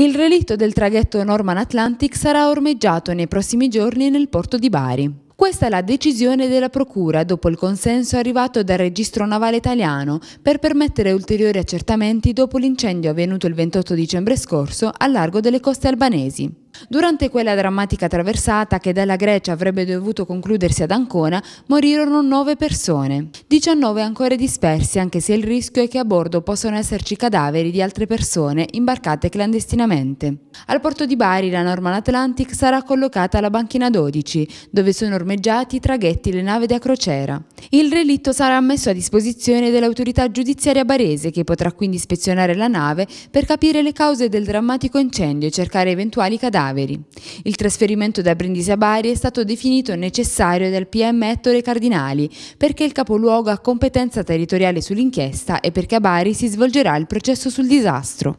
Il relitto del traghetto Norman Atlantic sarà ormeggiato nei prossimi giorni nel porto di Bari. Questa è la decisione della Procura dopo il consenso arrivato dal registro navale italiano per permettere ulteriori accertamenti dopo l'incendio avvenuto il 28 dicembre scorso al largo delle coste albanesi. Durante quella drammatica traversata che dalla Grecia avrebbe dovuto concludersi ad Ancona, morirono 9 persone, 19 ancora dispersi anche se il rischio è che a bordo possano esserci cadaveri di altre persone imbarcate clandestinamente. Al porto di Bari la Norman Atlantic sarà collocata alla banchina 12, dove sono ormeggiati i traghetti e le navi da crociera. Il relitto sarà messo a disposizione dell'autorità giudiziaria barese che potrà quindi ispezionare la nave per capire le cause del drammatico incendio e cercare eventuali cadaveri cadaveri. Il trasferimento da Brindisi a Bari è stato definito necessario dal PM Ettore Cardinali perché il capoluogo ha competenza territoriale sull'inchiesta e perché a Bari si svolgerà il processo sul disastro.